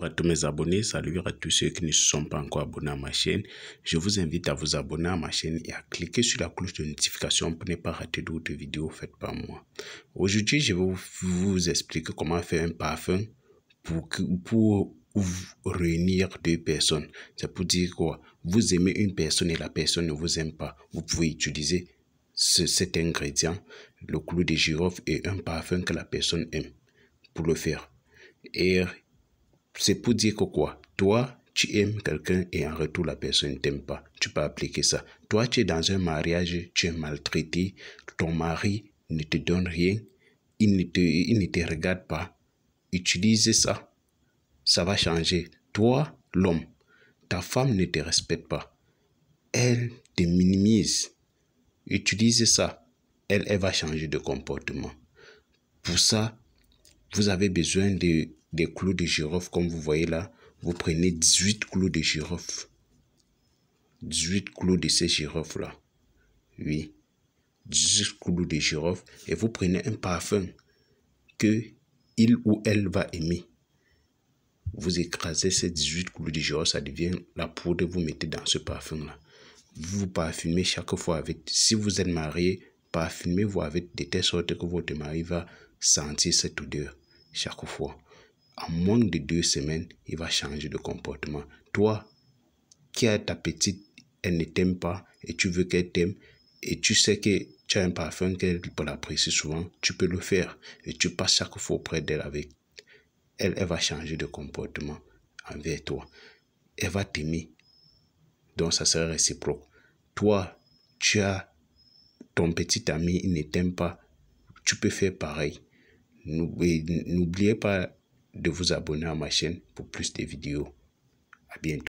à tous mes abonnés, salut à tous ceux qui ne sont pas encore abonnés à ma chaîne. Je vous invite à vous abonner à ma chaîne et à cliquer sur la cloche de notification pour ne pas rater d'autres vidéos faites par moi. Aujourd'hui, je vais vous expliquer comment faire un parfum pour, pour réunir deux personnes. C'est pour dire quoi Vous aimez une personne et la personne ne vous aime pas. Vous pouvez utiliser ce, cet ingrédient, le clou de girofle et un parfum que la personne aime pour le faire. Et c'est pour dire que quoi Toi, tu aimes quelqu'un et en retour la personne ne t'aime pas. Tu peux appliquer ça. Toi, tu es dans un mariage, tu es maltraité, ton mari ne te donne rien, il ne te, il ne te regarde pas. Utilise ça. Ça va changer. Toi, l'homme, ta femme ne te respecte pas. Elle te minimise. Utilise ça. Elle, elle va changer de comportement. Pour ça, vous avez besoin de des clous de girofle, comme vous voyez là. Vous prenez 18 clous de girofle. 18 clous de ces girofles-là. Oui. 18 clous de girofle. Et vous prenez un parfum que il ou elle va aimer. Vous écrasez ces 18 clous de girofle, ça devient la poudre, que vous mettez dans ce parfum-là. Vous vous parfumez chaque fois avec. Si vous êtes marié, parfumez-vous avec des telle sorte que votre mari va sentir cette odeur chaque fois en moins de deux semaines, il va changer de comportement. Toi, qui as ta petite, elle ne t'aime pas et tu veux qu'elle t'aime et tu sais que tu as un parfum qu'elle l'apprécier souvent, tu peux le faire et tu passes chaque fois auprès d'elle avec elle, elle va changer de comportement envers toi. Elle va t'aimer. Donc ça sera réciproque. Toi, tu as ton petit ami, il ne t'aime pas. Tu peux faire pareil. N'oubliez pas de vous abonner à ma chaîne pour plus de vidéos. À bientôt.